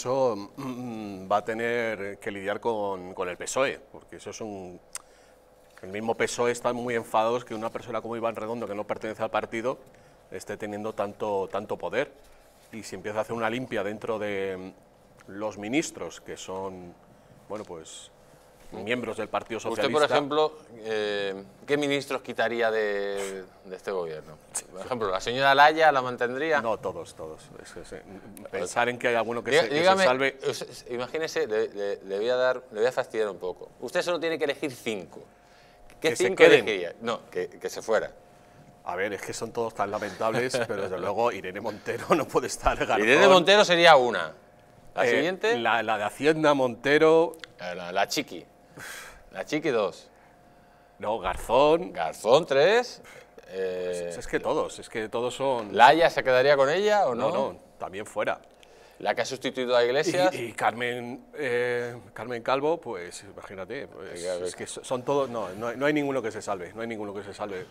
Eso mm, va a tener que lidiar con, el PSOE, porque eso es un... El mismo PSOE está muy enfadado que una persona como Iván Redondo, que no pertenece al partido, esté teniendo tanto, tanto poder. Y si empieza a hacer una limpia dentro de mm, los ministros, que son, bueno, pues miembros del Partido Socialista. Usted, por ejemplo, eh, ¿qué ministros quitaría de, este gobierno? Por ejemplo, ¿la señora Laya la mantendría? No, todos, todos. pensar en que hay alguno que, se, salve... Imagínese, le, voy a dar, le voy fastidiar un poco. Usted solo tiene que elegir cinco. ¿Qué cinco elegiría? No, que, se fuera. A ver, es que son todos tan lamentables, pero desde luego Irene Montero no puede estar Irene Montero sería una. ¿La eh, siguiente? La, de Hacienda, Montero... la, Chiqui. La Chiqui, dos. No, Garzón. Garzón, tres. Pues eh, es, que todos, es que todos son... ¿Laya se quedaría con ella o no? No, no, también fuera. La que ha sustituido a Iglesias. Y, Carmen, eh, Carmen Calvo, pues imagínate, pues es que son todos, no, no, hay ninguno que se salve, no hay ninguno que se salve.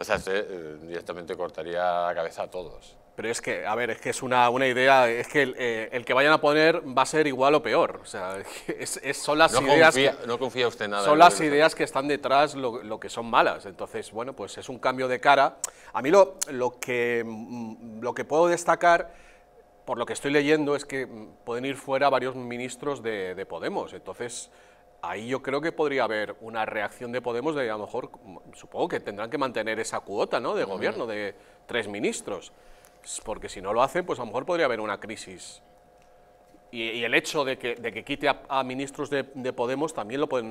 O sea, este, eh, directamente cortaría la cabeza a todos. Pero es que, a ver, es que es una, una idea, es que el, eh, que vayan a poner va a ser igual o peor. O sea, son las ideas... que, no usted nada. Son las ideas que están detrás lo, que son malas. Entonces, bueno, pues es un cambio de cara. A mí lo, lo, que, mm, lo que puedo destacar, por lo que estoy leyendo, es que mm, pueden ir fuera varios ministros de, de Podemos. Entonces, ahí yo creo que podría haber una reacción de Podemos de a lo mejor, supongo que tendrán que mantener esa cuota ¿no? de mm. gobierno de tres ministros, porque si no lo hacen, pues a lo mejor podría haber una crisis. Y, el hecho de que, quite a, ministros de, de, Podemos también lo pueden